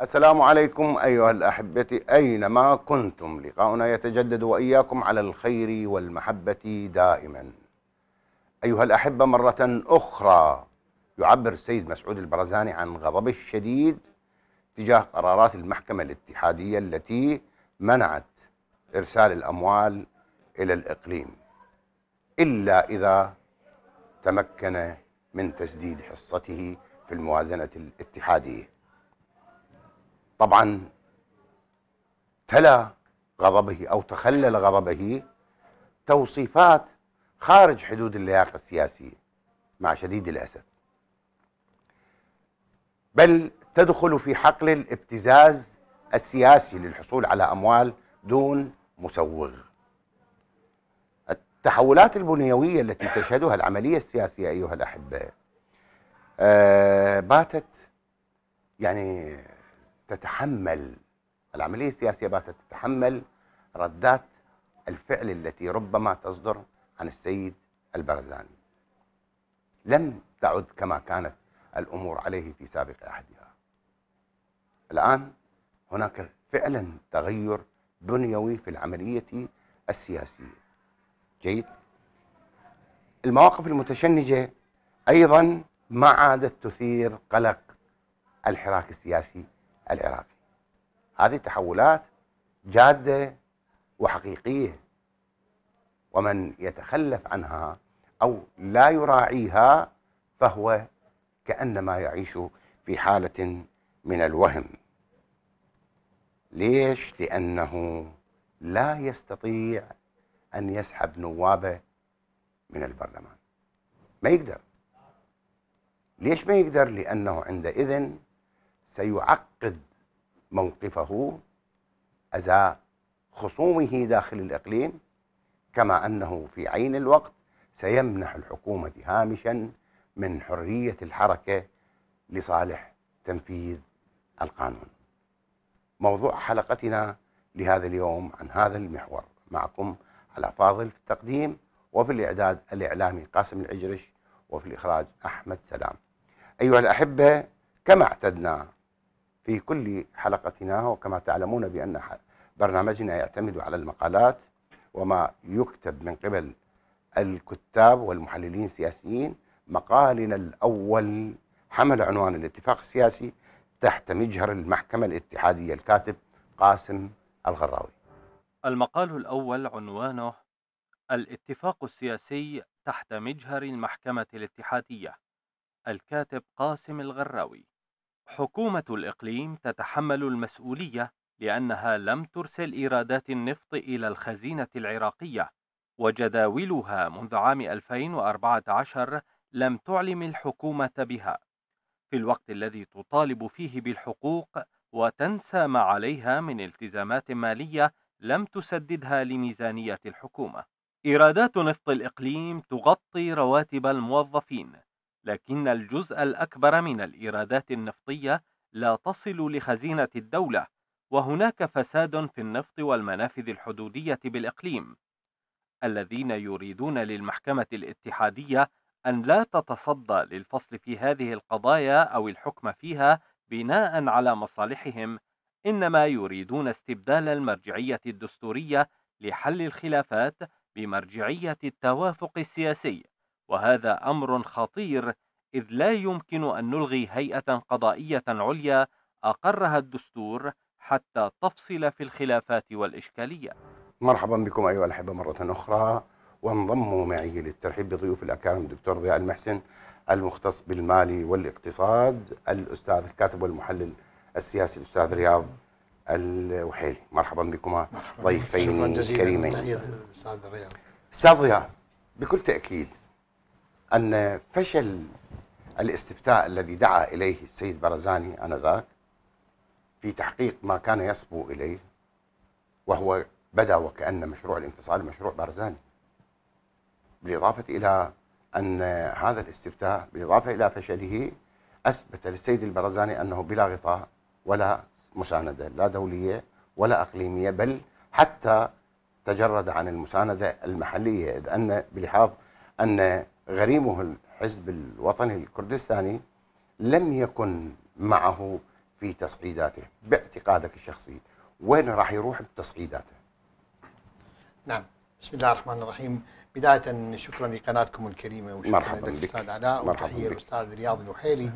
السلام عليكم أيها الأحبة أينما كنتم لقاؤنا يتجدد وإياكم على الخير والمحبة دائما أيها الأحبة مرة أخرى يعبر السيد مسعود البرزاني عن غضبه الشديد تجاه قرارات المحكمة الاتحادية التي منعت إرسال الأموال إلى الإقليم إلا إذا تمكن من تسديد حصته في الموازنة الاتحادية طبعا تلا غضبه أو تخلل غضبه توصيفات خارج حدود اللياقة السياسية مع شديد الأسف بل تدخل في حقل الابتزاز السياسي للحصول على أموال دون مسوغ التحولات البنيوية التي تشهدها العملية السياسية أيها الأحبة آه باتت يعني تتحمل العملية السياسية باتت تتحمل ردات الفعل التي ربما تصدر عن السيد البرزاني لم تعد كما كانت الأمور عليه في سابق عهدها الآن هناك فعلا تغير بنيوي في العملية السياسية جيد المواقف المتشنجة أيضا ما عادت تثير قلق الحراك السياسي العراقي هذه تحولات جادة وحقيقية ومن يتخلف عنها أو لا يراعيها فهو كأنما يعيش في حالة من الوهم ليش؟ لأنه لا يستطيع أن يسحب نوابه من البرلمان ما يقدر ليش ما يقدر؟ لأنه عندئذ سيعقد موقفه أزاء خصومه داخل الإقليم كما أنه في عين الوقت سيمنح الحكومة هامشا من حرية الحركة لصالح تنفيذ القانون موضوع حلقتنا لهذا اليوم عن هذا المحور معكم على فاضل في التقديم وفي الإعداد الإعلامي قاسم العجرش وفي الإخراج أحمد سلام أيها الأحبة كما اعتدنا في كل حلقتنا وكما تعلمون بأن برنامجنا يعتمد على المقالات وما يكتب من قبل الكتاب والمحللين السياسيين مقالنا الأول حمل عنوان الاتفاق السياسي تحت مجهر المحكمة الاتحادية الكاتب قاسم الغراوي المقال الأول عنوانه الاتفاق السياسي تحت مجهر المحكمة الاتحادية الكاتب قاسم الغراوي حكومة الإقليم تتحمل المسؤولية لأنها لم ترسل إيرادات النفط إلى الخزينة العراقية وجداولها منذ عام 2014 لم تعلم الحكومة بها في الوقت الذي تطالب فيه بالحقوق وتنسى ما عليها من التزامات مالية لم تسددها لميزانية الحكومة إيرادات نفط الإقليم تغطي رواتب الموظفين لكن الجزء الأكبر من الإيرادات النفطية لا تصل لخزينة الدولة وهناك فساد في النفط والمنافذ الحدودية بالإقليم الذين يريدون للمحكمة الاتحادية أن لا تتصدى للفصل في هذه القضايا أو الحكم فيها بناء على مصالحهم إنما يريدون استبدال المرجعية الدستورية لحل الخلافات بمرجعية التوافق السياسي وهذا أمر خطير إذ لا يمكن أن نلغي هيئة قضائية عليا أقرها الدستور حتى تفصل في الخلافات والإشكالية مرحبا بكم أيها الأحبة مرة أخرى وانضموا معي للترحيب بضيوف الأكارم دكتور ضياء المحسن المختص بالمال والاقتصاد الأستاذ الكاتب والمحلل السياسي الأستاذ رياض الوحيلي مرحبا بكما ضيفين كريمين أستاذ رياض بكل تأكيد أن فشل الاستفتاء الذي دعا إليه السيد برزاني آنذاك في تحقيق ما كان يصبو إليه وهو بدا وكأن مشروع الانفصال مشروع برزاني بالإضافة إلى أن هذا الاستفتاء بالإضافة إلى فشله أثبت للسيد البرزاني أنه بلا غطاء ولا مساندة لا دولية ولا أقليمية بل حتى تجرد عن المساندة المحلية إذ أن بلحاظ أن غريمه الحزب الوطني الكردستاني لم يكن معه في تصعيداته باعتقادك الشخصي وين راح يروح بتصعيداته نعم بسم الله الرحمن الرحيم بداية شكرا لقناتكم الكريمة وشكرا لك أستاذ علاء وتحية الأستاذ رياض الوحيلي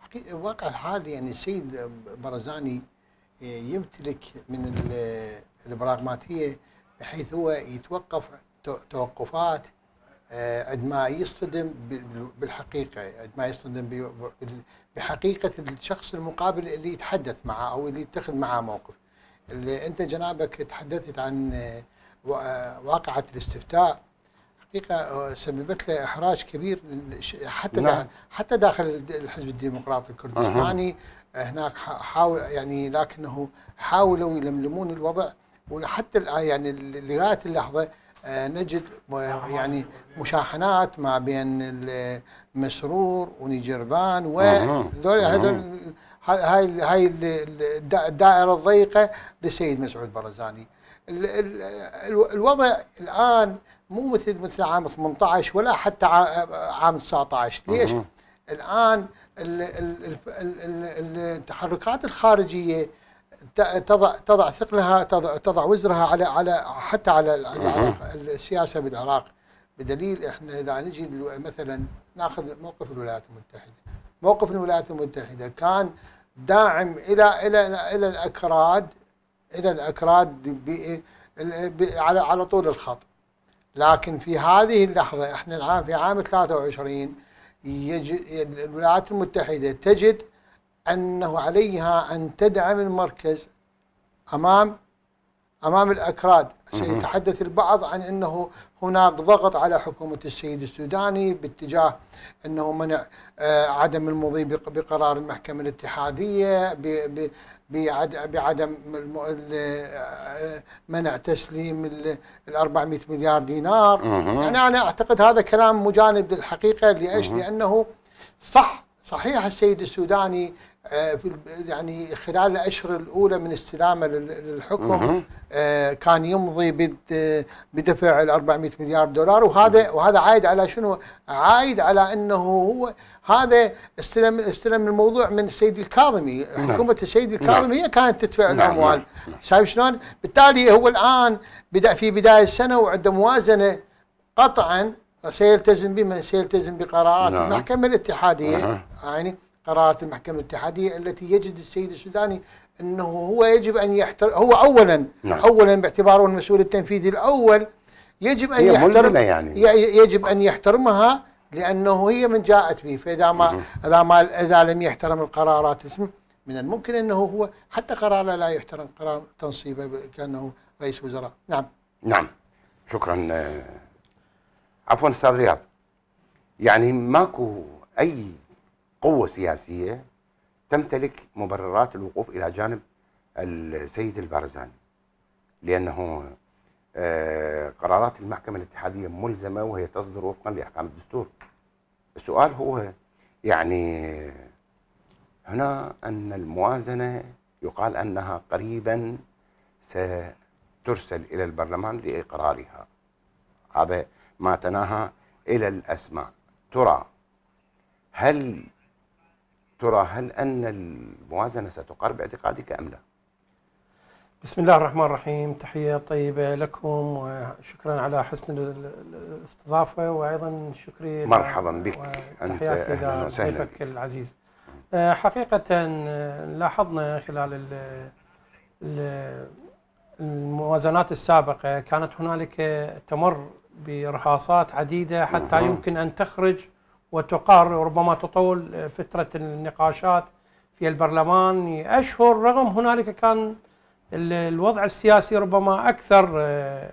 حقيقة واقع الحال يعني السيد برزاني آه، يمتلك من البراغماتية بحيث هو يتوقف توقفات عندما آه، يصطدم بالحقيقة عندما يصطدم بحقيقة الشخص المقابل اللي يتحدث معه أو اللي يتخذ معه موقف اللي أنت جنابك تحدثت عن آه، آه، واقعة الاستفتاء حقيقة سببت له إحراج كبير حتى نعم. حتى داخل الحزب الديمقراطي الكردستاني نعم. أه. هناك حاول يعني لكنه حاولوا يلملمون الوضع وحتى يعني لغاية اللحظة آه، نجد يعني مشاحنات ما بين مسرور ونجربان وهذول هذول هاي هاي الدائره الضيقه للسيد مسعود برزاني الوضع الان مو مثل مثل عام 18 ولا حتى عام 19 ليش؟ الان التحركات الخارجيه تضع تضع ثقلها تضع تضع وزرها على على حتى على السياسه بالعراق بدليل احنا اذا نجي مثلا ناخذ موقف الولايات المتحده موقف الولايات المتحده كان داعم الى الى الى, إلى الاكراد الى الاكراد على على طول الخط لكن في هذه اللحظه احنا الان في عام 23 يجد الولايات المتحده تجد أنه عليها أن تدعم المركز أمام أمام الأكراد يتحدث البعض عن أنه هناك ضغط على حكومة السيد السوداني باتجاه أنه منع آه، عدم المضي بقرار المحكمة الاتحادية بعدم آه، منع تسليم ال 400 مليار دينار يعني أنا أعتقد هذا كلام مجانب للحقيقة لأيش لأنه صح صحيح السيد السوداني آه، يعني خلال الاشهر الاولى من استلامه للحكم آه، كان يمضي بدفع ال 400 مليار دولار وهذا وهذا عايد على شنو؟ عايد على انه هو هذا استلم استلم الموضوع من السيد الكاظمي، نعم. حكومه السيد نعم. الكاظمي هي كانت تدفع نعم، الاموال شايف شلون؟ بالتالي هو الان بدا في بدايه السنه وعنده موازنه قطعا سيلتزم بما سيلتزم بقرارات المحكمه الاتحاديه يعني قرارات المحكمة الاتحادية التي يجد السيد السوداني أنه هو يجب أن يحترم هو أولا نعم. أولا باعتباره المسؤول التنفيذي الأول يجب أن يحترم يعني. يجب أن يحترمها لأنه هي من جاءت به فإذا ما إذا ما إذا لم يحترم القرارات اسمه من الممكن أنه هو حتى قراره لا يحترم قرار تنصيبه كأنه رئيس وزراء نعم نعم شكرا آه، عفوا استاذ رياض يعني ماكو اي قوة سياسية تمتلك مبررات الوقوف إلى جانب السيد البارزاني لأنه آه، قرارات المحكمة الاتحادية ملزمة وهي تصدر وفقا لأحكام الدستور السؤال هو يعني هنا أن الموازنة يقال أنها قريبا سترسل إلى البرلمان لإقرارها هذا ما تناهى إلى الأسماء ترى هل ترى هل أن الموازنة ستقر باعتقادك أم لا؟ بسم الله الرحمن الرحيم تحية طيبة لكم وشكرا على حسن الاستضافة وأيضا شكري مرحبا بك وتحياتي لضيفك العزيز آه، حقيقة آه، لاحظنا خلال الموازنات السابقة كانت هنالك تمر برهاصات عديدة حتى يمكن أن تخرج وتقر ربما تطول آه، فترة النقاشات في البرلمان أشهر رغم هنالك كان الوضع السياسي ربما أكثر آه،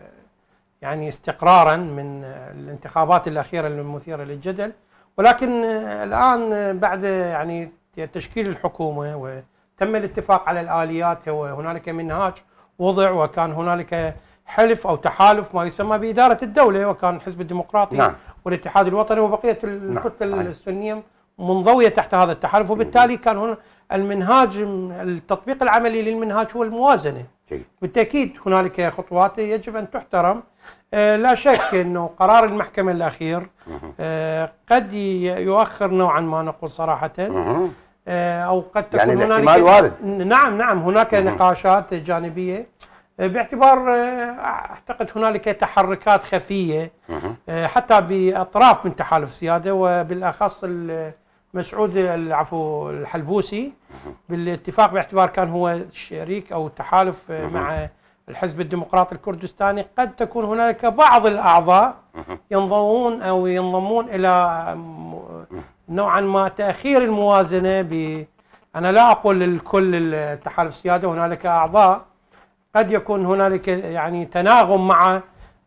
يعني استقرارا من الانتخابات الأخيرة المثيرة للجدل ولكن آه، الآن بعد يعني تشكيل الحكومة وتم الاتفاق على الآليات وهنالك منهاج وضع وكان هنالك حلف او تحالف ما يسمى باداره الدوله وكان الحزب الديمقراطي نعم. والاتحاد الوطني وبقيه الكتله نعم. السنيه منضويه تحت هذا التحالف وبالتالي كان هنا المنهاج التطبيق العملي للمنهاج هو الموازنه جيد. بالتاكيد هنالك خطوات يجب ان تحترم آه، لا شك انه قرار المحكمه الاخير آه، قد يؤخر نوعا ما نقول صراحه آه، او قد يعني تكون يعني هنالك وارد. نعم نعم هناك نقاشات جانبيه باعتبار آه، اعتقد هنالك تحركات خفيه آه، حتى باطراف من تحالف السياده وبالاخص مسعود العفو الحلبوسي بالاتفاق باعتبار كان هو شريك او تحالف آه، مع الحزب الديمقراطي الكردستاني قد تكون هنالك بعض الاعضاء ينضمون او ينضمون الى نوعا ما تاخير الموازنه ب انا لا اقول الكل التحالف السياده هنالك اعضاء قد يكون هنالك يعني تناغم مع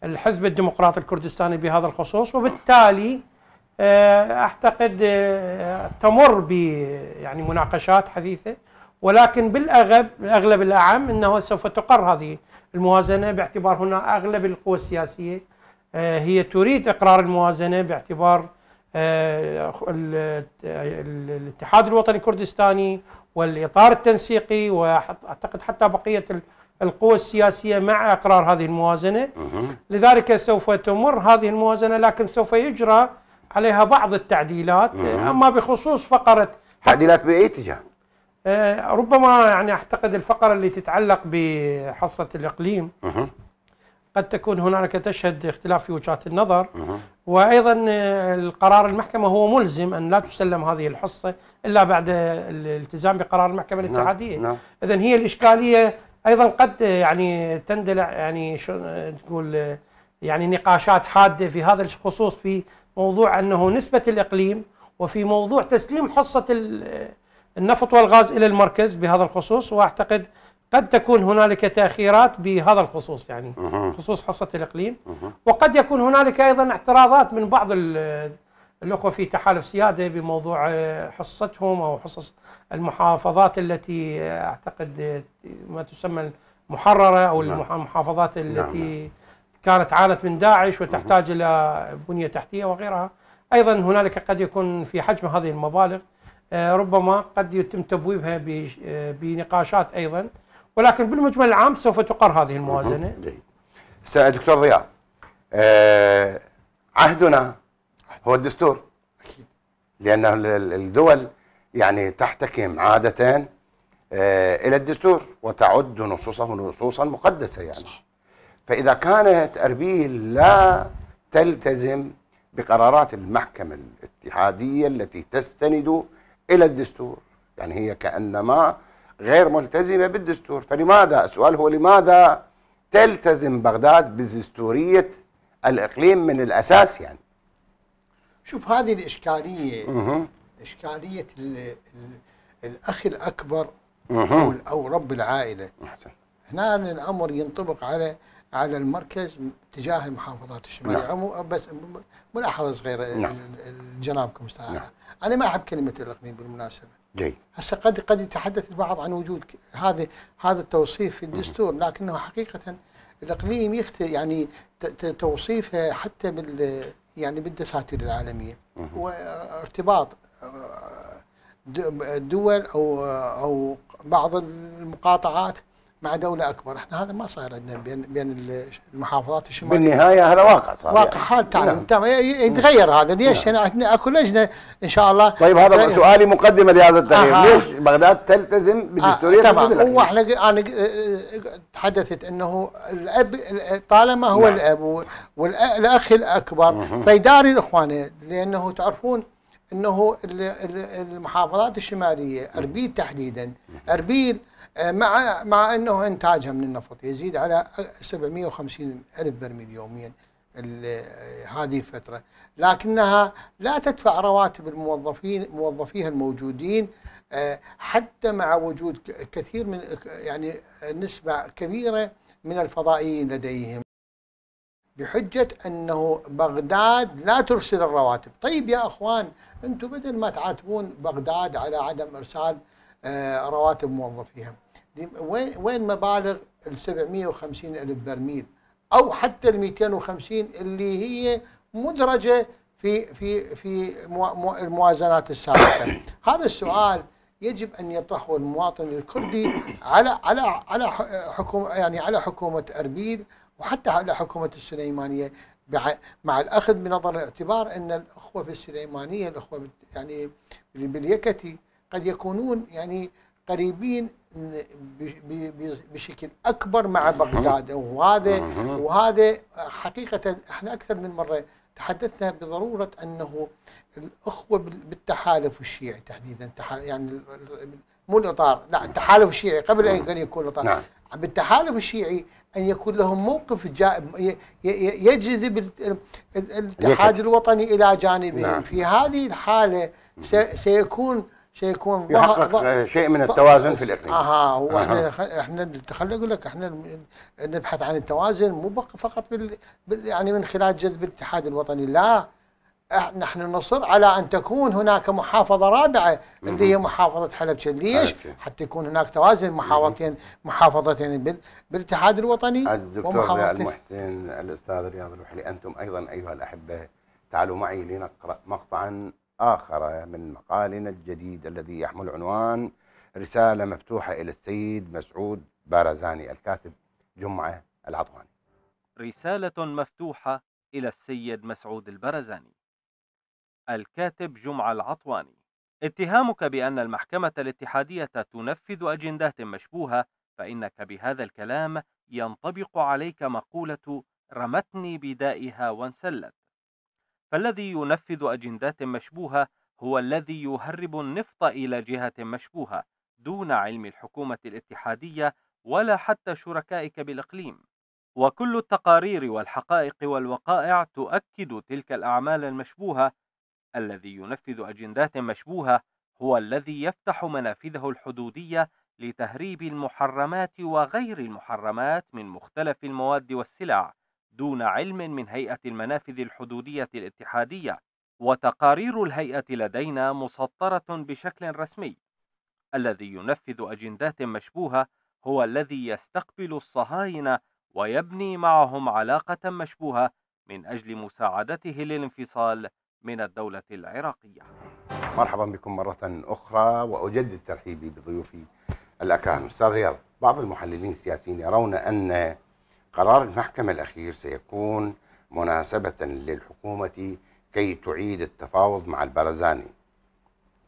الحزب الديمقراطي الكردستاني بهذا الخصوص وبالتالي آه، اعتقد آه، تمر ب يعني مناقشات حديثه ولكن بالاغلب الاغلب الاعم انه سوف تقر هذه الموازنه باعتبار هنا اغلب القوى السياسيه آه، هي تريد اقرار الموازنه باعتبار الاتحاد الوطني الكردستاني والاطار التنسيقي واعتقد حتى بقيه القوى السياسية مع إقرار هذه الموازنة لذلك سوف تمر هذه الموازنة لكن سوف يجرى عليها بعض التعديلات أما بخصوص فقرة تعديلات بأي اتجاه؟ آه، ربما يعني أعتقد الفقرة اللي تتعلق بحصة الإقليم قد تكون هنالك تشهد اختلاف في وجهات النظر وايضا آه، القرار المحكمه هو ملزم ان لا تسلم هذه الحصه الا بعد الالتزام بقرار المحكمه نعم، الاتحاديه نعم. اذا هي الاشكاليه ايضا قد يعني تندلع يعني شو تقول يعني نقاشات حاده في هذا الخصوص في موضوع انه نسبه الاقليم وفي موضوع تسليم حصه النفط والغاز الى المركز بهذا الخصوص واعتقد قد تكون هنالك تاخيرات بهذا الخصوص يعني خصوص حصه الاقليم وقد يكون هنالك ايضا اعتراضات من بعض الأخوة في تحالف سيادة بموضوع آه، حصتهم أو حصص المحافظات التي آه، أعتقد آه، ما تسمى المحررة أو نعم. المحافظات نعم، التي نعم. كانت عانت من داعش وتحتاج إلى بنية تحتية وغيرها أيضا هنالك قد يكون في حجم هذه المبالغ ربما قد يتم تبويبها بنقاشات أيضا ولكن بالمجمل العام سوف تقر هذه الموازنة جيد دكتور ضياء عهدنا هو الدستور اكيد لان الدول يعني تحتكم عاده آه، الى الدستور وتعد نصوصه نصوصا مقدسه يعني صح. فاذا كانت اربيل لا تلتزم بقرارات المحكمه الاتحاديه التي تستند الى الدستور يعني هي كانما غير ملتزمه بالدستور فلماذا السؤال هو لماذا تلتزم بغداد بدستوريه الاقليم من الاساس يعني شوف هذه الإشكالية إشكالية الـ الـ الأخ الأكبر أو, أو رب العائلة هنا هذا الأمر ينطبق على على المركز تجاه المحافظات الشمالية نعم. بس ملاحظة صغيرة نعم. استاذ نعم. أنا ما أحب كلمة الإقليم بالمناسبة جيد هسه قد قد يتحدث البعض عن وجود هذا هذا التوصيف في الدستور لكنه حقيقة الإقليم يختلف يعني توصيفه حتى بال يعني بالدساتير العالميه وارتباط آه، دول او آه، او بعض المقاطعات مع دولة أكبر احنا هذا ما صاير عندنا بين بين المحافظات الشمالية بالنهاية هذا واقع صار واقع يعني. حال تعلم نعم. يتغير نعم. هذا ليش نعم. احنا يعني أكو لجنة إن شاء الله طيب هذا ف... سؤالي مقدمة لهذا التغيير آه ليش بغداد تلتزم بدستورية آه تمام هو احنا أنا تحدثت أنه الأب طالما هو نعم. الأب والأخ الأكبر فيداري الإخوان لأنه تعرفون أنه المحافظات الشمالية أربيل تحديدا أربيل آه، مع مع انه انتاجها من النفط يزيد على 750 الف برميل يوميا آه، هذه الفتره لكنها لا تدفع رواتب الموظفين موظفيها الموجودين آه، حتى مع وجود كثير من يعني نسبه كبيره من الفضائيين لديهم بحجة أنه بغداد لا ترسل الرواتب طيب يا أخوان أنتم بدل ما تعاتبون بغداد على عدم إرسال آه، رواتب موظفيها وين مبالغ ال 750 الف برميل او حتى ال 250 اللي هي مدرجه في في في الموازنات السابقه هذا السؤال يجب ان يطرحه المواطن الكردي على على على حكومه يعني على حكومه اربيل وحتى على حكومه السليمانيه مع الاخذ بنظر الاعتبار ان الاخوه في السليمانيه الاخوه يعني باليكتي قد يكونون يعني قريبين بشكل اكبر مع بغداد وهذا وهذا حقيقه احنا اكثر من مره تحدثنا بضروره انه الاخوه بالتحالف الشيعي تحديدا يعني مو الاطار لا نعم. التحالف الشيعي قبل ان يكون الاطار نعم. بالتحالف الشيعي ان يكون لهم موقف يجذب الاتحاد الوطني الى جانبهم نعم. في هذه الحاله سيكون شيء يكون يحقق شيء من التوازن في الاقليم آه، آه، اها هو احنا احنا خليني اقول لك احنا نبحث عن التوازن مو فقط بال يعني من خلال جذب الاتحاد الوطني لا نحن نصر على ان تكون هناك محافظه رابعه اللي هي محافظه حلب ليش؟ حتى يكون هناك توازن محافظتين محافظتين بالاتحاد الوطني الدكتور المحسن الاستاذ رياض الوحلي انتم ايضا ايها الاحبه تعالوا معي لنقرا مقطعا آخر من مقالنا الجديد الذي يحمل عنوان رسالة مفتوحة إلى السيد مسعود بارزاني الكاتب جمعة العطواني رسالة مفتوحة إلى السيد مسعود البرزاني الكاتب جمعة العطواني اتهامك بأن المحكمة الاتحادية تنفذ أجندات مشبوهة فإنك بهذا الكلام ينطبق عليك مقولة رمتني بدائها وانسلت فالذي ينفذ أجندات مشبوهة هو الذي يهرب النفط إلى جهة مشبوهة دون علم الحكومة الاتحادية ولا حتى شركائك بالإقليم وكل التقارير والحقائق والوقائع تؤكد تلك الأعمال المشبوهة الذي ينفذ أجندات مشبوهة هو الذي يفتح منافذه الحدودية لتهريب المحرمات وغير المحرمات من مختلف المواد والسلع دون علم من هيئة المنافذ الحدودية الاتحادية وتقارير الهيئة لدينا مسطرة بشكل رسمي الذي ينفذ أجندات مشبوهة هو الذي يستقبل الصهاينة ويبني معهم علاقة مشبوهة من أجل مساعدته للانفصال من الدولة العراقية مرحبا بكم مرة أخرى وأجدد ترحيبي بضيوفي الأكان أستاذ رياض بعض المحللين السياسيين يرون أن قرار المحكمة الأخير سيكون مناسبة للحكومة كي تعيد التفاوض مع البرزاني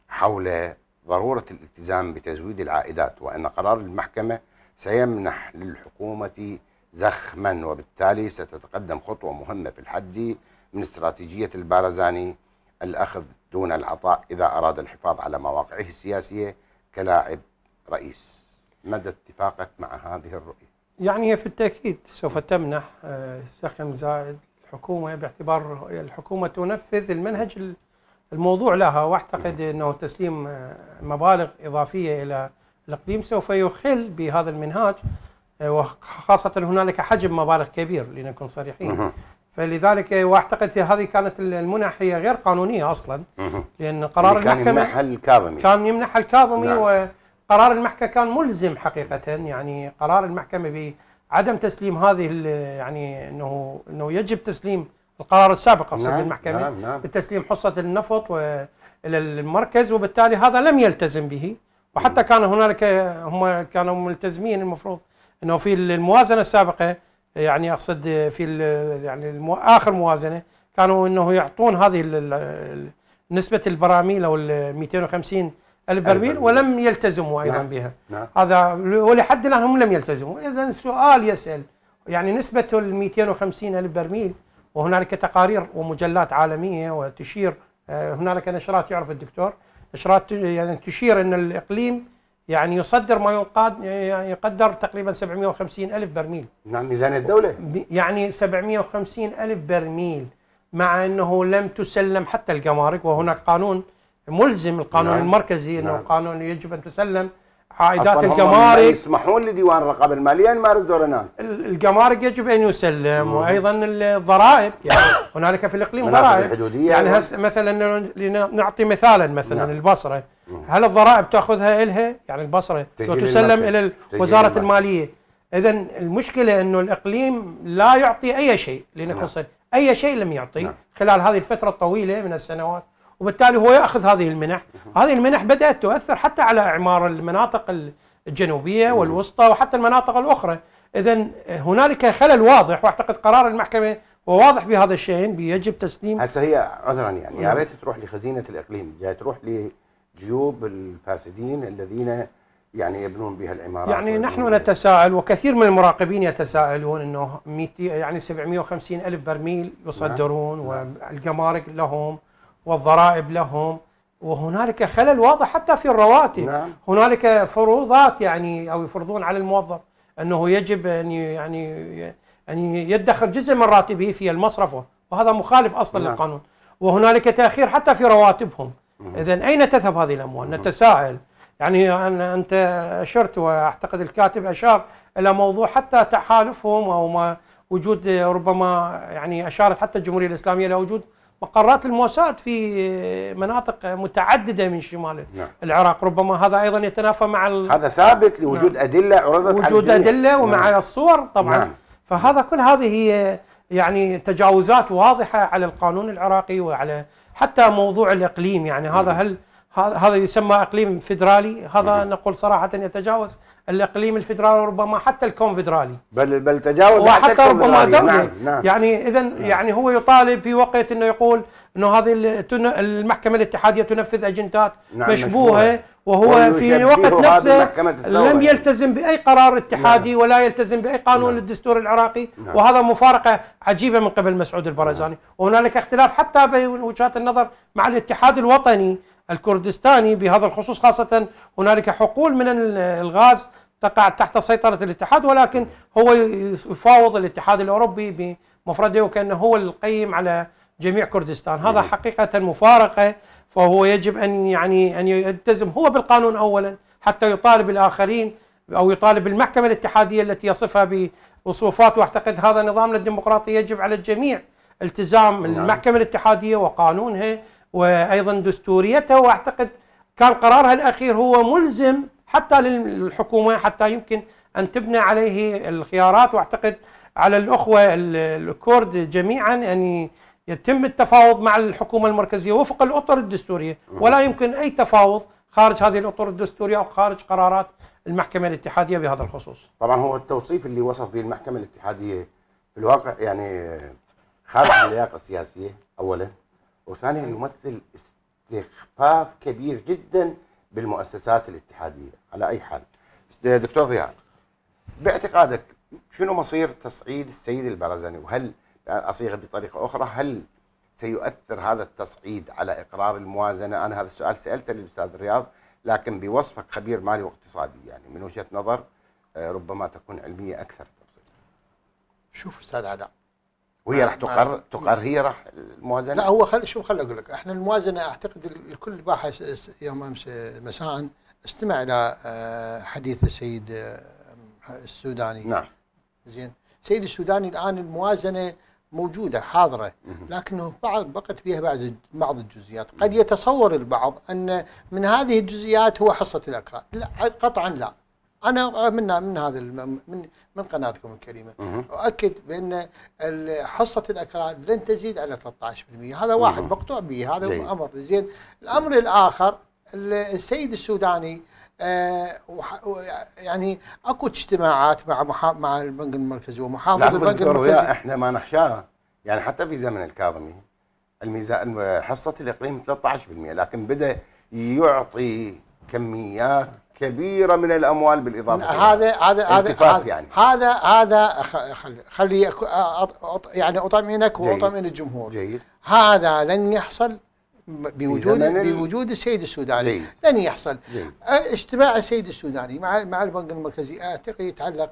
حول ضرورة الالتزام بتزويد العائدات وأن قرار المحكمة سيمنح للحكومة زخما وبالتالي ستتقدم خطوة مهمة في الحد من استراتيجية البارزاني الأخذ دون العطاء إذا أراد الحفاظ على مواقعه السياسية كلاعب رئيس مدى اتفاقك مع هذه الرؤية يعني هي التاكيد سوف تمنح آه، السكن زائد الحكومه باعتبار الحكومه تنفذ المنهج الموضوع لها واعتقد انه تسليم آه، مبالغ اضافيه الى الاقليم سوف يخل بهذا المنهاج آه، وخاصه هنالك حجم مبالغ كبير لنكون صريحين فلذلك واعتقد هذه كانت المنح هي غير قانونيه اصلا لان قرار المحكمه كان يمنحها الكاظمي كان يمنحها الكاظمي نعم. قرار المحكمه كان ملزم حقيقه يعني قرار المحكمه بعدم تسليم هذه يعني انه انه يجب تسليم القرار السابق اقصد نعم المحكمه نعم نعم بتسليم حصه النفط والى المركز وبالتالي هذا لم يلتزم به وحتى كان هنالك هم كانوا ملتزمين المفروض انه في الموازنه السابقه يعني اقصد في يعني اخر موازنه كانوا انه يعطون هذه نسبه البراميل او ال 250 البرميل ولم يلتزموا أيضا نعم. بها نعم. هذا ولحد الآن هم لم يلتزموا إذا السؤال يسأل يعني نسبة ال 250 ألف برميل وهنالك تقارير ومجلات عالمية وتشير آه، هنالك نشرات يعرف الدكتور نشرات يعني تشير أن الإقليم يعني يصدر ما يقاد يعني يقدر تقريبا 750 ألف برميل نعم ميزان الدولة يعني 750 ألف برميل مع أنه لم تسلم حتى الجمارك وهناك قانون ملزم القانون نعم. المركزي نعم. انه قانون يجب ان تسلم عائدات الجمارك يسمحون لديوان الرقابه الماليه ان يمارس دورنا الجمارك يجب ان يسلم مم. نعم. وايضا الضرائب يعني هنالك في الاقليم ضرائب يعني هس مثلا لنعطي مثالا مثلا نعم. البصره مم. نعم. هل الضرائب تاخذها الها يعني البصره وتسلم الى وزاره الماليه اذا المشكله انه الاقليم لا يعطي اي شيء لنكون نعم. اي شيء لم يعطي نعم. خلال هذه الفتره الطويله من السنوات وبالتالي هو ياخذ هذه المنح هذه المنح بدات تؤثر حتى على اعمار المناطق الجنوبيه والوسطى وحتى المناطق الاخرى اذا هنالك خلل واضح واعتقد قرار المحكمه هو واضح بهذا الشيء يجب تسليم هسه هي عذرا يعني يا نعم. ريت تروح لخزينه الاقليم جاي تروح لجيوب الفاسدين الذين يعني يبنون بها العمارات يعني نحن نتساءل وكثير من المراقبين يتساءلون انه 200 يعني 750 الف برميل يصدرون نعم. والجمارك لهم والضرائب لهم وهنالك خلل واضح حتى في الرواتب نعم. هنالك فروضات يعني او يفرضون على الموظف انه يجب ان يعني ان يدخر جزء من راتبه في المصرف وهذا مخالف اصلا نعم. للقانون وهنالك تاخير حتى في رواتبهم اذا اين تذهب هذه الاموال نتساءل يعني انت اشرت واعتقد الكاتب اشار الى موضوع حتى تحالفهم او ما وجود ربما يعني اشارت حتى الجمهوريه الاسلاميه الى وجود مقرات الموساد في مناطق متعدده من شمال نعم. العراق ربما هذا ايضا يتنافى مع ال... هذا ثابت نعم. لوجود نعم. ادله عرضت وجود ادله نعم. ومع نعم. الصور طبعا نعم. فهذا كل هذه هي يعني تجاوزات واضحه على القانون العراقي وعلى حتى موضوع الاقليم يعني هذا نعم. هل هذا يسمى اقليم فيدرالي هذا نقول صراحه يتجاوز الاقليم الفدرالي وربما حتى الكونفدرالي بل بل تجاوز وحتى ربما دولة نعم نعم يعني اذا نعم يعني هو يطالب في وقت انه يقول انه هذه المحكمه الاتحاديه تنفذ اجندات نعم مشبوهه وهو في الوقت نفسه لم يلتزم باي قرار اتحادي نعم ولا يلتزم باي قانون نعم للدستور العراقي نعم وهذا مفارقه عجيبه من قبل مسعود البرزاني نعم وهنالك اختلاف حتى بين وجهات النظر مع الاتحاد الوطني الكردستاني بهذا الخصوص خاصة هنالك حقول من الغاز تقع تحت سيطرة الاتحاد ولكن هو يفاوض الاتحاد الأوروبي بمفرده وكأنه هو القيم على جميع كردستان هذا نعم. حقيقة مفارقة فهو يجب أن يعني أن يلتزم هو بالقانون أولا حتى يطالب الآخرين أو يطالب المحكمة الاتحادية التي يصفها بوصوفات وأعتقد هذا نظامنا الديمقراطي يجب على الجميع التزام نعم. المحكمة الاتحادية وقانونها وايضا دستوريتها واعتقد كان قرارها الاخير هو ملزم حتى للحكومه حتى يمكن ان تبنى عليه الخيارات واعتقد على الاخوه الكرد جميعا ان يتم التفاوض مع الحكومه المركزيه وفق الاطر الدستوريه ولا يمكن اي تفاوض خارج هذه الاطر الدستوريه او خارج قرارات المحكمه الاتحاديه بهذا الخصوص. طبعا هو التوصيف اللي وصف به المحكمه الاتحاديه في الواقع يعني خارج اللياقه السياسيه اولا وثانيا يمثل استخفاف كبير جدا بالمؤسسات الاتحاديه على اي حال دكتور ضياء باعتقادك شنو مصير تصعيد السيد البرزني وهل اصيغه بطريقه اخرى هل سيؤثر هذا التصعيد على اقرار الموازنه انا هذا السؤال سالته للاستاذ رياض لكن بوصفك خبير مالي واقتصادي يعني من وجهه نظر آه، ربما تكون علميه اكثر تفصيل شوف استاذ علاء وهي راح تقر آه، آه. تقر هي راح الموازنه لا هو خل شو خل اقول لك احنا الموازنه اعتقد الكل باحث يوم امس آه، مساء استمع الى حديث السيد السوداني نعم زين السيد السوداني الان الموازنه موجوده حاضره لكنه بعض بقت فيها بعض بعض الجزئيات قد يتصور البعض ان من هذه الجزئيات هو حصه الاكراد لا قطعا لا انا من من هذا من من قناتكم الكريمه اؤكد بان حصه الاكراد لن تزيد على 13% هذا واحد مقطوع به هذا زي. امر زين الامر الاخر السيد السوداني آه يعني اكو اجتماعات مع محا... مع البنك المركزي ومحافظ البنك المركزي احنا ما نخشاه يعني حتى في زمن الكاظمي الميزان حصه الاقليم 13% لكن بدا يعطي كميات كبيره من الاموال بالاضافه هذا هذا هذا يعني هذا هذا خلي يعني اطمئنك واطمئن الجمهور جيد هذا لن يحصل بوجود بوجود السيد السوداني جيد. لن يحصل جيد. اجتماع السيد السوداني مع مع البنك المركزي اعتقد يتعلق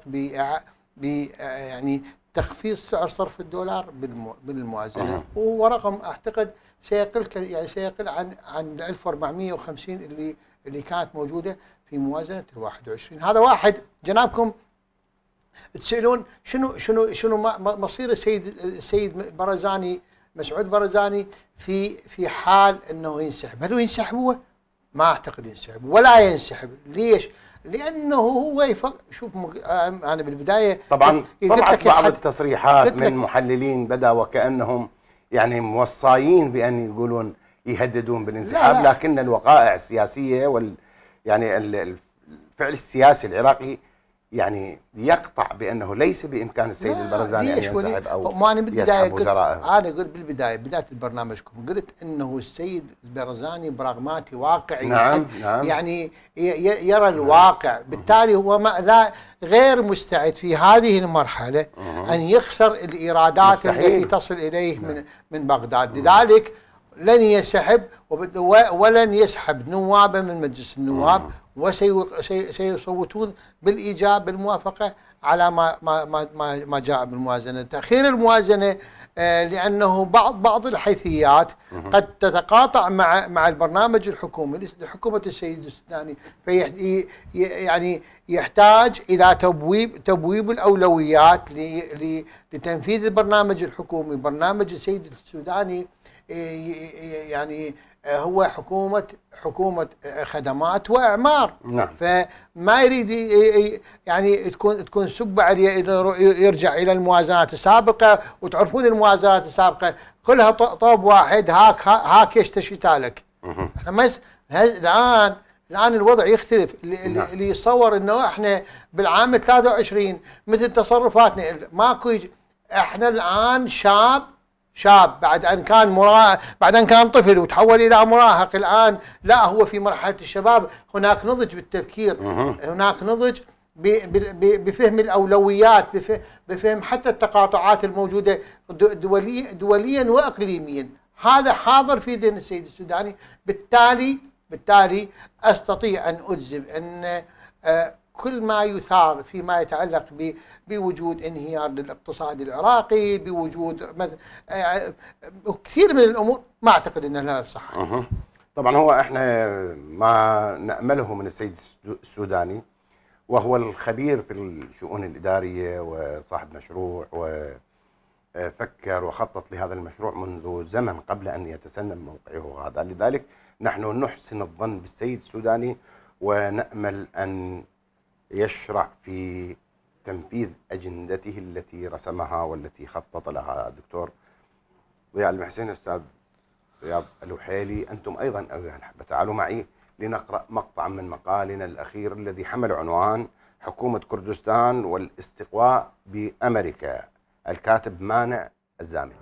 ب يعني تخفيض سعر صرف الدولار بالموازنه آه. ورقم اعتقد سيقل يعني سيقل عن عن 1450 اللي اللي كانت موجوده في موازنة ال 21 هذا واحد جنابكم تسألون شنو شنو شنو مصير السيد السيد برزاني مسعود برزاني في في حال انه ينسحب، هل هو ينسحب هو؟ ما اعتقد ينسحب ولا ينسحب، ليش؟ لانه هو يفق شوف مك... انا بالبدايه طبعا طبعت بعض التصريحات من محللين بدا وكانهم يعني موصايين بان يقولون يهددون بالانسحاب لا لا. لكن الوقائع السياسيه وال يعني الفعل السياسي العراقي يعني يقطع بانه ليس بامكان السيد البرزاني ان ينسحب او ما انا بالبدايه قلت انا قلت بالبدايه بدايه برنامجكم قلت انه السيد البرزاني براغماتي واقعي نعم نعم يعني يرى الواقع نعم بالتالي هو ما لا غير مستعد في هذه المرحله ان يخسر الايرادات التي تصل اليه نعم من من بغداد لذلك لن ينسحب ولن يسحب نوابه من مجلس النواب وسيصوتون بالايجاب بالموافقه على ما ما ما ما جاء بالموازنه، تاخير الموازنه آه، لانه بعض بعض الحيثيات قد تتقاطع مع مع البرنامج الحكومي لحكومه السيد السوداني في يعني يحتاج الى تبويب تبويب الاولويات لتنفيذ البرنامج الحكومي، برنامج السيد السوداني إيه، إيه، إيه، يعني هو حكومه حكومه خدمات واعمار نعم. فما يريد يعني تكون تكون سب عليه يرجع الى الموازنات السابقه وتعرفون الموازنات السابقه كلها طوب واحد هاك هاك يشتشي لك احنا الان الان الوضع يختلف نعم. اللي يتصور انه احنا بالعام 23 مثل تصرفاتنا ماكو احنا الان شاب شاب بعد أن كان بعد أن كان طفل وتحول إلى مراهق الآن لا هو في مرحلة الشباب هناك نضج بالتفكير هناك نضج بفهم الأولويات بفهم حتى التقاطعات الموجودة دولي... دوليا وإقليميا هذا حاضر في ذهن السيد السوداني بالتالي بالتالي أستطيع أن أجزم أن آه، كل ما يثار فيما يتعلق بوجود انهيار للاقتصاد العراقي بوجود مثل آه، كثير من الامور ما اعتقد انها لها صحه طبعا هو احنا ما نامله من السيد السوداني وهو الخبير في الشؤون الاداريه وصاحب مشروع وفكر آه، وخطط لهذا المشروع منذ زمن قبل ان يتسنم موقعه هذا لذلك نحن نحسن الظن بالسيد السوداني ونامل ان يشرع في تنفيذ اجندته التي رسمها والتي خطط لها دكتور ضياء المحسن استاذ رياض الوحيلي انتم ايضا ايها الحب تعالوا معي لنقرا مقطعا من مقالنا الاخير الذي حمل عنوان حكومه كردستان والاستقواء بامريكا الكاتب مانع الزامل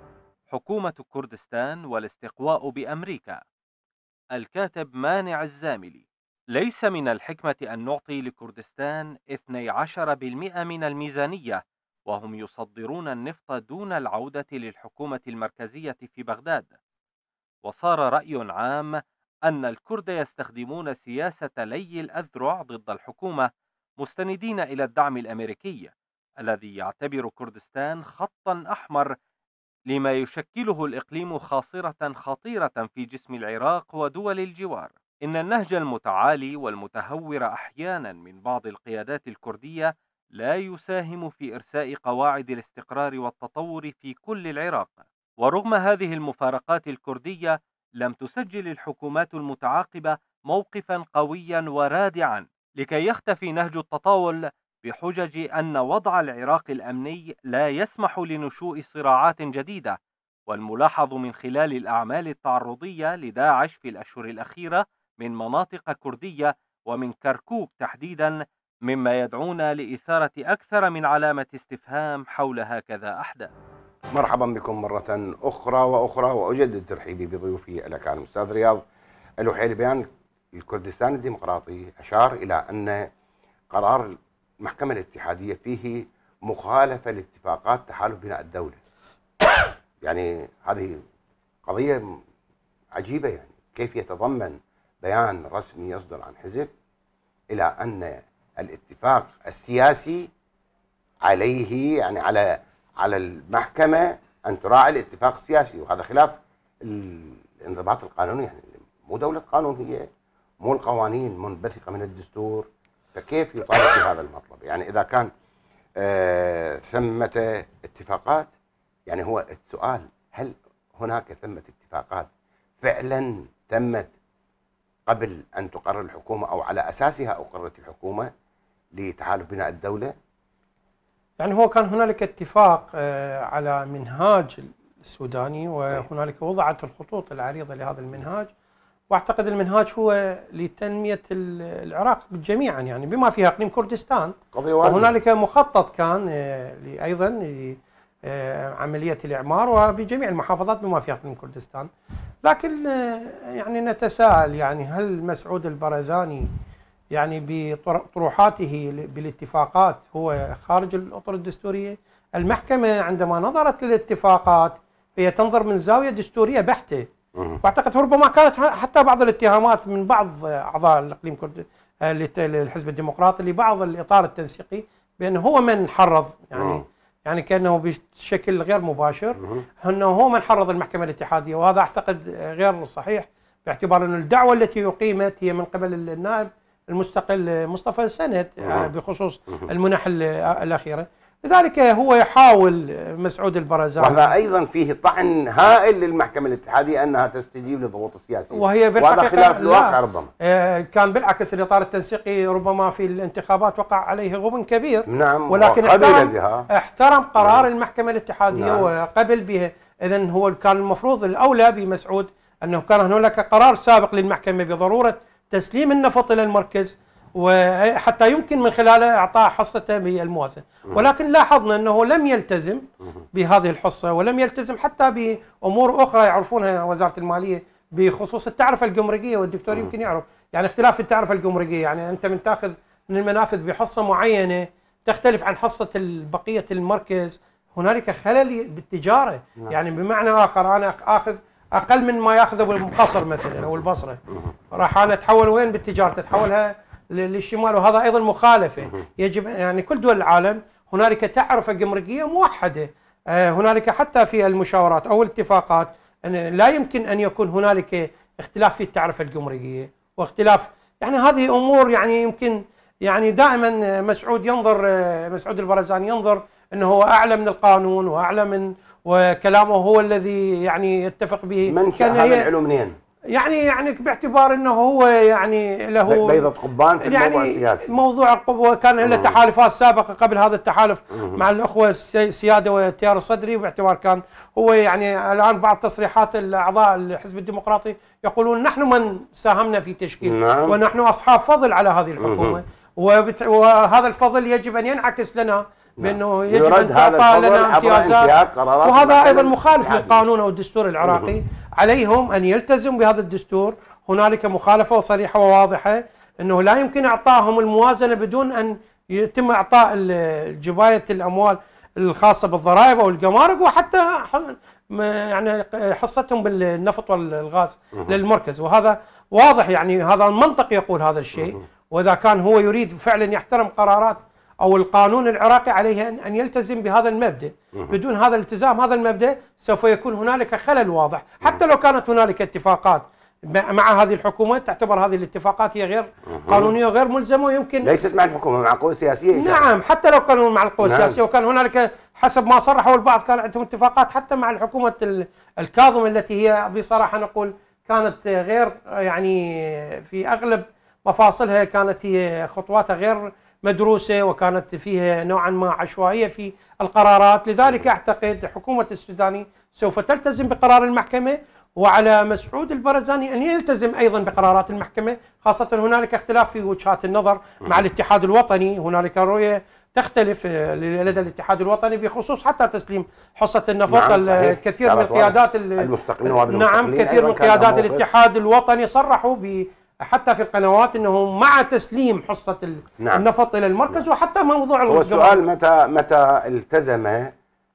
حكومه كردستان والاستقواء بامريكا الكاتب مانع الزاملي ليس من الحكمة أن نعطي لكردستان 12% من الميزانية وهم يصدرون النفط دون العودة للحكومة المركزية في بغداد وصار رأي عام أن الكرد يستخدمون سياسة لي الأذرع ضد الحكومة مستندين إلى الدعم الأمريكي الذي يعتبر كردستان خطا أحمر لما يشكله الإقليم خاصرة خطيرة في جسم العراق ودول الجوار إن النهج المتعالي والمتهور أحيانا من بعض القيادات الكردية لا يساهم في إرساء قواعد الاستقرار والتطور في كل العراق ورغم هذه المفارقات الكردية لم تسجل الحكومات المتعاقبة موقفا قويا ورادعا لكي يختفي نهج التطاول بحجج أن وضع العراق الأمني لا يسمح لنشوء صراعات جديدة والملاحظ من خلال الأعمال التعرضية لداعش في الأشهر الأخيرة من مناطق كردية ومن كركوك تحديدا مما يدعونا لإثارة أكثر من علامة استفهام حول هكذا أحداث مرحبا بكم مرة أخرى وأخرى وأجدد ترحيبي بضيوفي الأكارم أستاذ رياض الوحيلي بيان الكردستان الديمقراطي أشار إلى أن قرار المحكمة الاتحادية فيه مخالفة لاتفاقات تحالف بناء الدولة يعني هذه قضية عجيبة يعني كيف يتضمن بيان رسمي يصدر عن حزب إلى أن الاتفاق السياسي عليه يعني على على المحكمة أن تراعي الاتفاق السياسي وهذا خلاف الانضباط القانوني يعني مو دولة قانون هي مو القوانين منبثقة من الدستور فكيف يطالب بهذا المطلب يعني إذا كان آه ثمة اتفاقات يعني هو السؤال هل هناك ثمة اتفاقات فعلا تمت قبل أن تقرر الحكومة أو على أساسها أقرت الحكومة لتحالف بناء الدولة يعني هو كان هنالك اتفاق آه، على منهاج السوداني وهنالك وضعت الخطوط العريضة لهذا المنهاج واعتقد المنهاج هو لتنميه العراق جميعا يعني بما فيها اقليم كردستان وهنالك مخطط كان آه، ايضا آه، عملية الإعمار وبجميع المحافظات بما فيها من كردستان لكن آه، يعني نتساءل يعني هل مسعود البرزاني يعني بطروحاته بالاتفاقات هو خارج الأطر الدستورية المحكمة عندما نظرت للاتفاقات فهي تنظر من زاوية دستورية بحتة واعتقد ربما كانت حتى بعض الاتهامات من بعض اعضاء الاقليم كرد الحزب آه، الديمقراطي لبعض الاطار التنسيقي بانه هو من حرض يعني يعني كانه بشكل غير مباشر انه هو من حرض المحكمه الاتحاديه وهذا اعتقد غير صحيح باعتبار انه الدعوه التي اقيمت هي من قبل النائب المستقل مصطفى السند بخصوص المنح الاخيره لذلك هو يحاول مسعود البرزان وهذا ايضا فيه طعن هائل للمحكمه الاتحاديه انها تستجيب للضغوط السياسيه وهي وهذا خلاف الواقع ربما آه، كان بالعكس الاطار التنسيقي ربما في الانتخابات وقع عليه غبن كبير نعم ولكن احترم بها. احترم قرار نعم. المحكمه الاتحاديه نعم. وقبل به اذا هو كان المفروض الاولى بمسعود انه كان هناك قرار سابق للمحكمه بضروره تسليم النفط الى المركز وحتى يمكن من خلاله اعطاء حصته بالموازنه ولكن لاحظنا انه لم يلتزم بهذه الحصه ولم يلتزم حتى بامور اخرى يعرفونها وزاره الماليه بخصوص التعرفه الجمركيه والدكتور يمكن يعرف يعني اختلاف التعرفه الجمركيه يعني انت من تاخذ من المنافذ بحصه معينه تختلف عن حصه بقيه المركز هنالك خلل بالتجاره نعم. يعني بمعنى اخر انا اخذ اقل من ما ياخذه بالقصر مثلا او البصره راح انا اتحول وين بالتجاره تتحولها للشمال وهذا ايضا مخالفه يجب يعني كل دول العالم هنالك تعرفه جمركيه موحده آه، هنالك حتى في المشاورات او الاتفاقات لا يمكن ان يكون هنالك اختلاف في التعرفه الجمركيه واختلاف يعني هذه امور يعني يمكن يعني دائما مسعود ينظر آه، مسعود البرزاني ينظر انه هو اعلى من القانون واعلى من وكلامه هو الذي يعني يتفق به كان هذا العلم منين؟ يعني يعني باعتبار انه هو يعني له بيضة قبان في يعني الموضوع السياسي موضوع القبوة كان له تحالفات سابقة قبل هذا التحالف مع الاخوة السيادة والتيار الصدري باعتبار كان هو يعني الان بعض تصريحات الاعضاء الحزب الديمقراطي يقولون نحن من ساهمنا في تشكيل نعم. ونحن اصحاب فضل على هذه الحكومة وبت... وهذا الفضل يجب ان ينعكس لنا نعم. بانه يجب ان تعطى لنا امتيازات وهذا ايضا مخالف نعم. للقانون او الدستور العراقي عليهم ان يلتزموا بهذا الدستور هنالك مخالفه صريحه وواضحه انه لا يمكن اعطائهم الموازنه بدون ان يتم اعطاء جبايه الاموال الخاصه بالضرائب او الجمارك وحتى يعني حصتهم بالنفط والغاز للمركز وهذا واضح يعني هذا المنطق يقول هذا الشيء واذا كان هو يريد فعلا يحترم قرارات او القانون العراقي عليه ان يلتزم بهذا المبدا بدون هذا الالتزام هذا المبدا سوف يكون هنالك خلل واضح حتى لو كانت هنالك اتفاقات مع هذه الحكومه تعتبر هذه الاتفاقات هي غير قانونيه وغير ملزمه ويمكن ليست مع الحكومه مع القوى السياسيه نعم حتى لو كانوا مع القوى نعم. السياسيه وكان هنالك حسب ما صرحوا البعض كان عندهم اتفاقات حتى مع الحكومه الكاظم التي هي بصراحه نقول كانت غير يعني في اغلب مفاصلها كانت هي خطواتها غير مدروسه وكانت فيها نوعا ما عشوائيه في القرارات، لذلك اعتقد حكومه السوداني سوف تلتزم بقرار المحكمه وعلى مسعود البرزاني ان يلتزم ايضا بقرارات المحكمه، خاصه هنالك اختلاف في وجهات النظر مع الاتحاد الوطني، هنالك رؤيه تختلف آه، لدى الاتحاد الوطني بخصوص حتى تسليم حصه النفط نعم الكثير من قيادات نعم كثير من نعم، قيادات الاتحاد الوطني صرحوا ب حتى في القنوات انه مع تسليم حصه نعم. النفط الى المركز نعم. وحتى موضوع هو السؤال متى متى التزم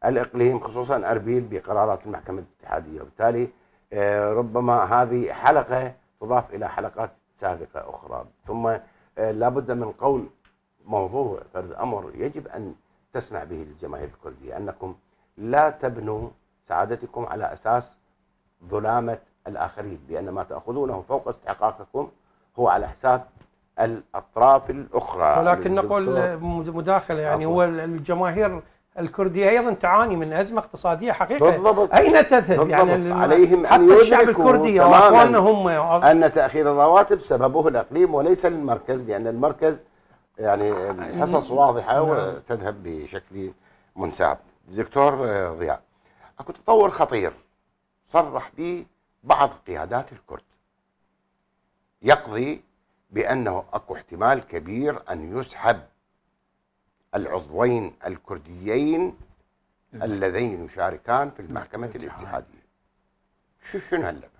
الاقليم خصوصا اربيل بقرارات المحكمه الاتحاديه وبالتالي آه، ربما هذه حلقه تضاف الى حلقات سابقه اخرى ثم آه، لابد من قول موضوع فرد امر يجب ان تسمع به الجماهير الكرديه انكم لا تبنوا سعادتكم على اساس ظلامه الآخرين لأن ما تأخذونه فوق استحقاقكم هو على حساب الأطراف الأخرى ولكن نقول مداخلة يعني هو الجماهير الكردية أيضا تعاني من أزمة اقتصادية حقيقة بالضبط أين تذهب يعني بالضبط يعني عليهم حتى أن الشعب الكردي هم أن تأخير الرواتب سببه الإقليم وليس المركز لأن المركز يعني الحصص واضحة نعم. وتذهب بشكل منساب دكتور ضياء اكو تطور خطير صرح به بعض قيادات الكرد يقضي بأنه أكو احتمال كبير أن يسحب العضوين الكرديين اللذين يشاركان في المحكمة الاتحادية شو شنو هاللعبة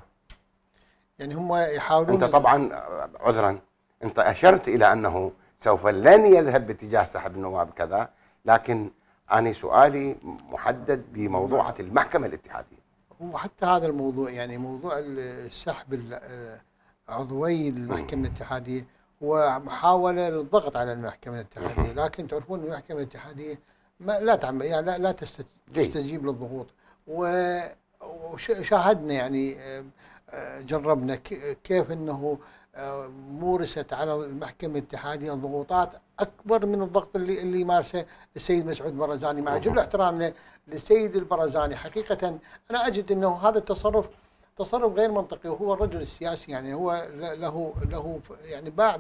يعني هم يحاولون أنت طبعا عذرا أنت أشرت إلى أنه سوف لن يذهب باتجاه سحب النواب كذا لكن أنا سؤالي محدد بموضوعة نعم. المحكمة الاتحادية وحتى هذا الموضوع يعني موضوع السحب آه، عضوي المحكمة الاتحادية هو محاولة للضغط على المحكمة الاتحادية لكن تعرفون المحكمة الاتحادية ما لا تعمل يعني لا, لا تستجيب للضغوط وشاهدنا يعني آه، آه، جربنا كيف انه مورست على المحكمة الاتحادية ضغوطات أكبر من الضغط اللي اللي يمارسه السيد مسعود برزاني مع جل احترامنا للسيد البرزاني حقيقة أنا أجد أنه هذا التصرف تصرف غير منطقي وهو الرجل السياسي يعني هو له له يعني باع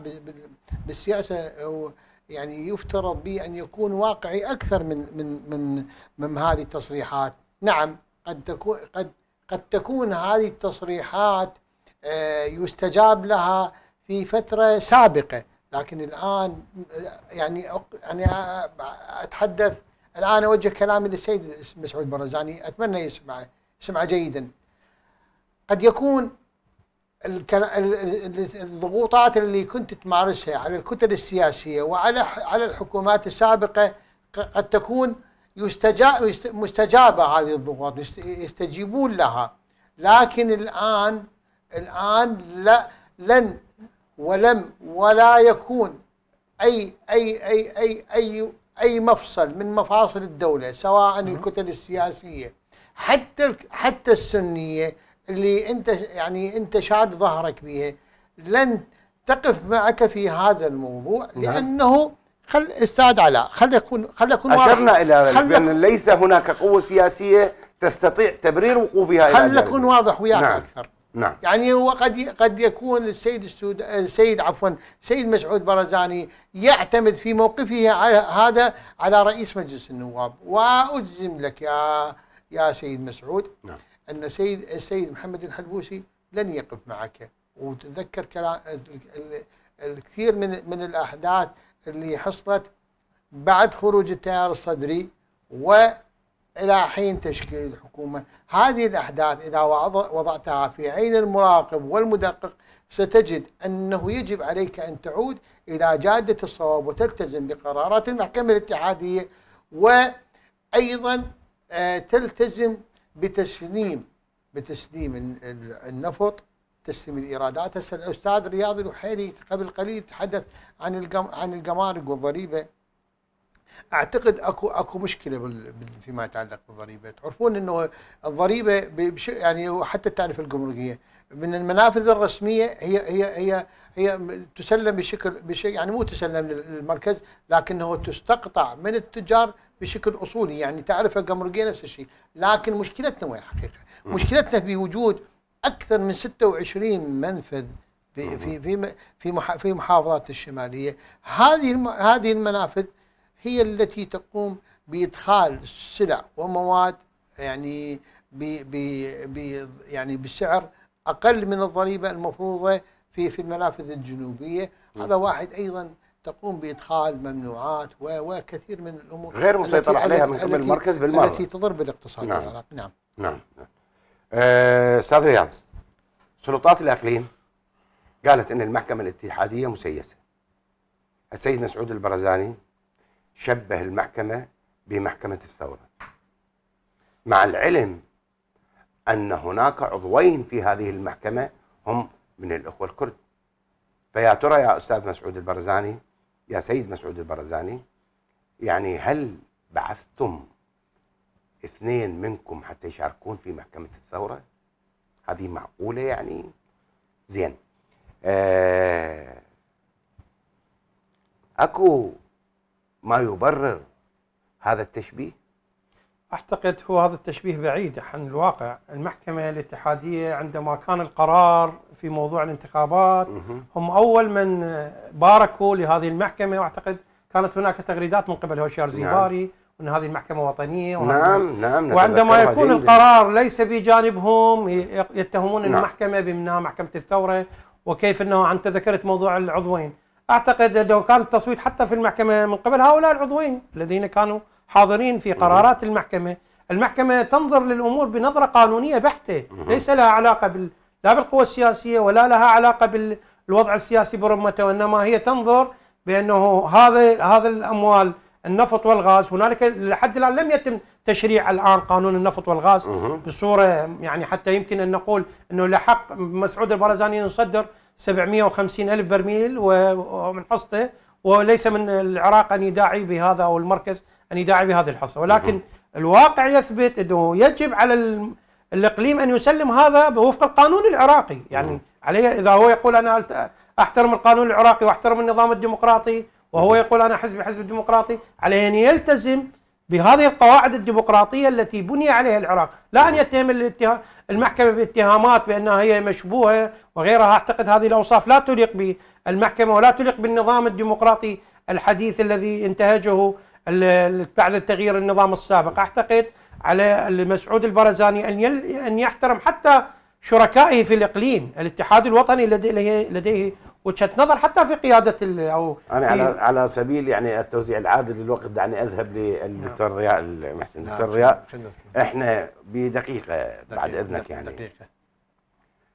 بالسياسة يعني يفترض به أن يكون واقعي أكثر من من من من هذه التصريحات نعم قد تكون قد قد تكون هذه التصريحات آه، يستجاب لها في فترة سابقة لكن الآن يعني أنا يعني أتحدث الآن أوجه كلامي للسيد مسعود برزاني أتمنى يسمعه يسمعه جيدا قد يكون الضغوطات اللي كنت تمارسها على الكتل السياسية وعلى على الحكومات السابقة قد تكون مستجابة هذه الضغوط يستجيبون لها لكن الآن الآن لا لن ولم ولا يكون أي أي أي أي أي أي مفصل من مفاصل الدولة سواء الكتل السياسية حتى حتى السنية اللي أنت يعني أنت شاد ظهرك بها لن تقف معك في هذا الموضوع نعم. لأنه خل استاذ علاء خل يكون خل يكون اشرنا الى ذلك بان ليس هناك قوه سياسيه تستطيع تبرير وقوفها خل يكون واضح وياك نعم. اكثر نعم يعني هو قد قد يكون السيد السود السيد عفوا سيد مسعود برزاني يعتمد في موقفه على هذا على رئيس مجلس النواب واجزم لك يا يا سيد مسعود نعم. ان سيد السيد محمد الحلبوسي لن يقف معك وتذكر كلام الكثير من من الاحداث اللي حصلت بعد خروج التيار الصدري و إلى حين تشكيل الحكومة هذه الأحداث إذا وضعتها في عين المراقب والمدقق ستجد أنه يجب عليك أن تعود إلى جادة الصواب وتلتزم بقرارات المحكمة الاتحادية وأيضا آه، تلتزم بتسليم بتسليم النفط تسليم الإيرادات الأستاذ رياض الوحيري قبل قليل تحدث عن عن الجمارك والضريبة اعتقد اكو اكو مشكله بال... فيما يتعلق بالضريبه، تعرفون انه الضريبه بش... يعني حتى التعرفه الجمركيه من المنافذ الرسميه هي هي هي هي تسلم بشكل بشيء يعني مو تسلم للمركز لكنه تستقطع من التجار بشكل اصولي يعني تعرفه جمركيه نفس الشيء، لكن مشكلتنا وين الحقيقه؟ مشكلتنا بوجود اكثر من 26 منفذ في في في في محافظات الشماليه، هذه هذه المنافذ هي التي تقوم بادخال سلع ومواد يعني ب ب ب يعني بسعر اقل من الضريبه المفروضه في في المنافذ الجنوبيه م. هذا واحد ايضا تقوم بادخال ممنوعات وكثير من الامور غير مسيطر عليها من قبل المركز بالمره التي تضر بالاقتصاد نعم. العراقي نعم نعم, نعم. آه، استاذ أه رياض سلطات الاقليم قالت ان المحكمه الاتحاديه مسيسه السيد مسعود البرزاني شبه المحكمة بمحكمة الثورة مع العلم أن هناك عضوين في هذه المحكمة هم من الأخوة الكرد فيا ترى يا أستاذ مسعود البرزاني يا سيد مسعود البرزاني يعني هل بعثتم اثنين منكم حتى يشاركون في محكمة الثورة هذه معقولة يعني زين آه أكو ما يبرر هذا التشبيه؟ اعتقد هو هذا التشبيه بعيد عن الواقع، المحكمه الاتحاديه عندما كان القرار في موضوع الانتخابات هم اول من باركوا لهذه المحكمه واعتقد كانت هناك تغريدات من قبل هوشيار نعم. زيباري نعم. وان هذه المحكمه وطنيه وهذه نعم، نعم،, نعم نعم وعندما يكون القرار ليس بجانبهم يتهمون نعم. المحكمه بانها محكمه الثوره وكيف انه انت ذكرت موضوع العضوين اعتقد انه كان التصويت حتى في المحكمه من قبل هؤلاء العضوين الذين كانوا حاضرين في قرارات المحكمه، المحكمه تنظر للامور بنظره قانونيه بحته، ليس لها علاقه بال لا بالقوى السياسيه ولا لها علاقه بالوضع السياسي برمته وانما هي تنظر بانه هذا هذا الاموال النفط والغاز هنالك لحد الان لم يتم تشريع الان قانون النفط والغاز بصوره يعني حتى يمكن ان نقول انه لحق مسعود البرزاني يصدر 750 ألف برميل ومن حصته وليس من العراق أن يداعي بهذا أو المركز أن يداعي بهذه الحصة ولكن الواقع يثبت أنه يجب على الإقليم أن يسلم هذا وفق القانون العراقي يعني عليه إذا هو يقول أنا أحترم القانون العراقي وأحترم النظام الديمقراطي وهو يقول أنا حزبي حزب الديمقراطي عليه أن يلتزم بهذه القواعد الديمقراطية التي بني عليها العراق لا أن يتهم المحكمة باتهامات بأنها هي مشبوهة وغيرها أعتقد هذه الأوصاف لا تليق بالمحكمة ولا تليق بالنظام الديمقراطي الحديث الذي انتهجه بعد التغيير النظام السابق أعتقد على المسعود البرزاني أن أن يحترم حتى شركائه في الإقليم الاتحاد الوطني لديه وجهه نظر حتى في قياده او انا على على سبيل يعني التوزيع العادل للوقت دعني اذهب للدكتور نعم. رياء المحسن دكتور نعم، رياء احنا بدقيقه بعد اذنك يعني دقيقه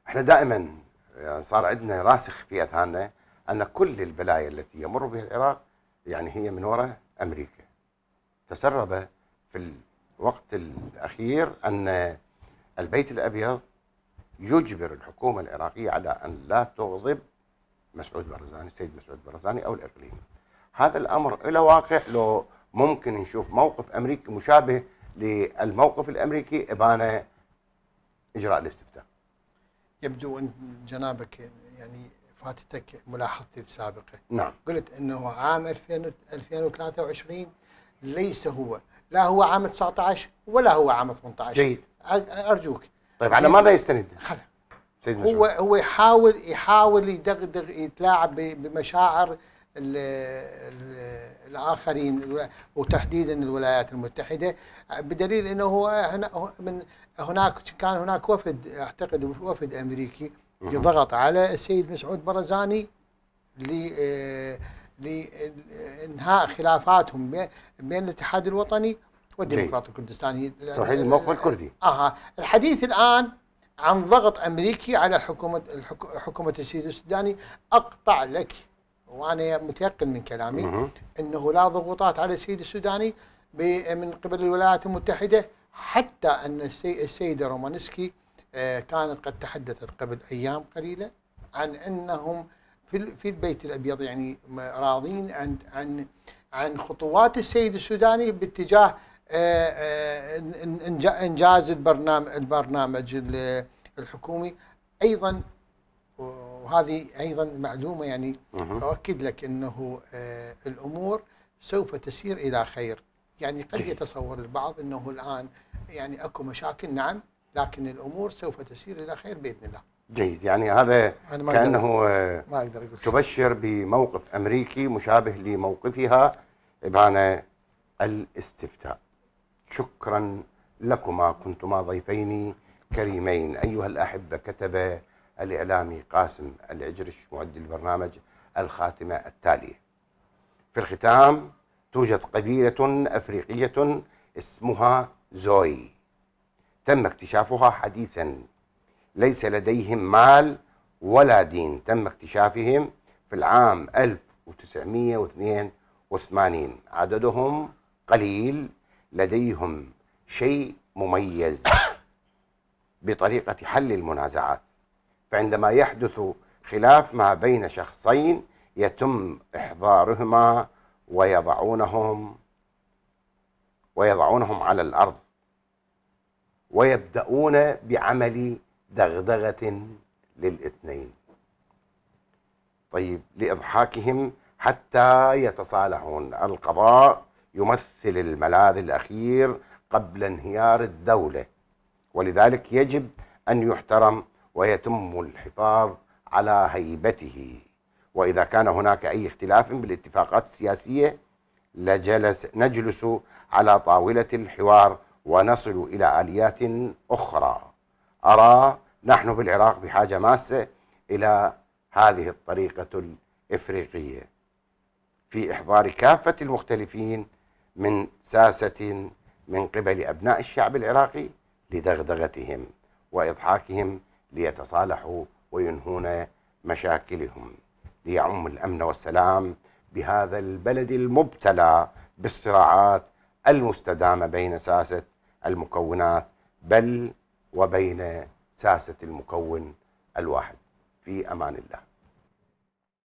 احنا دائما يعني صار عندنا راسخ في اذهاننا ان كل البلايا التي يمر بها العراق يعني هي من وراء امريكا تسرب في الوقت الاخير ان البيت الابيض يجبر الحكومه العراقيه على ان لا تغضب مسعود برزاني السيد مسعود برزاني او الاقليمي هذا الامر الى واقع لو ممكن نشوف موقف امريكي مشابه للموقف الامريكي ابان اجراء الاستفتاء يبدو ان جنابك يعني فاتتك ملاحظتي السابقه نعم قلت انه عام 2023 ليس هو لا هو عام 19 ولا هو عام 18 جيد ارجوك طيب على ماذا يستند؟ خلق. سيدنا هو هو يحاول يحاول يدغدغ يتلاعب بمشاعر الـ الـ الاخرين وتحديدا الولايات المتحده بدليل انه هو من هناك كان هناك وفد اعتقد وفد امريكي يضغط على السيد مسعود برزاني لانهاء خلافاتهم بين الاتحاد الوطني والديمقراطيه الكردستانيه توحيد الموقف الكردي اها الحديث الان عن ضغط أمريكي على حكومة حكومة السيد السوداني أقطع لك وأنا متيقن من كلامي أنه لا ضغوطات على السيد السوداني من قبل الولايات المتحدة حتى أن السيدة رومانسكي آه، كانت قد تحدثت قبل أيام قليلة عن أنهم في البيت الأبيض يعني راضين عن عن عن خطوات السيد السوداني باتجاه آه، آه، انجاز البرنامج الحكومي ايضا وهذه ايضا معلومه يعني اؤكد لك انه آه، الامور سوف تسير الى خير يعني قد يتصور البعض انه الان يعني اكو مشاكل نعم لكن الامور سوف تسير الى خير باذن الله جيد يعني هذا ما كانه ما اقدر اقول تبشر بموقف امريكي مشابه لموقفها بمعنى الاستفتاء شكرا لكما كنتما ضيفين كريمين أيها الأحبة كتب الإعلامي قاسم العجرش معد البرنامج الخاتمة التالية في الختام توجد قبيلة أفريقية اسمها زوي تم اكتشافها حديثا ليس لديهم مال ولا دين تم اكتشافهم في العام 1982 عددهم قليل لديهم شيء مميز بطريقة حل المنازعات فعندما يحدث خلاف ما بين شخصين يتم إحضارهما ويضعونهم ويضعونهم على الأرض ويبدأون بعمل دغدغة للاثنين طيب لإضحاكهم حتى يتصالحون القضاء يمثل الملاذ الأخير قبل انهيار الدولة ولذلك يجب أن يحترم ويتم الحفاظ على هيبته وإذا كان هناك أي اختلاف بالاتفاقات السياسية لجلس نجلس على طاولة الحوار ونصل إلى آليات أخرى أرى نحن بالعراق بحاجة ماسة إلى هذه الطريقة الإفريقية في إحضار كافة المختلفين من ساسة من قبل أبناء الشعب العراقي لدغدغتهم وإضحاكهم ليتصالحوا وينهون مشاكلهم ليعم الأمن والسلام بهذا البلد المبتلى بالصراعات المستدامة بين ساسة المكونات بل وبين ساسة المكون الواحد في أمان الله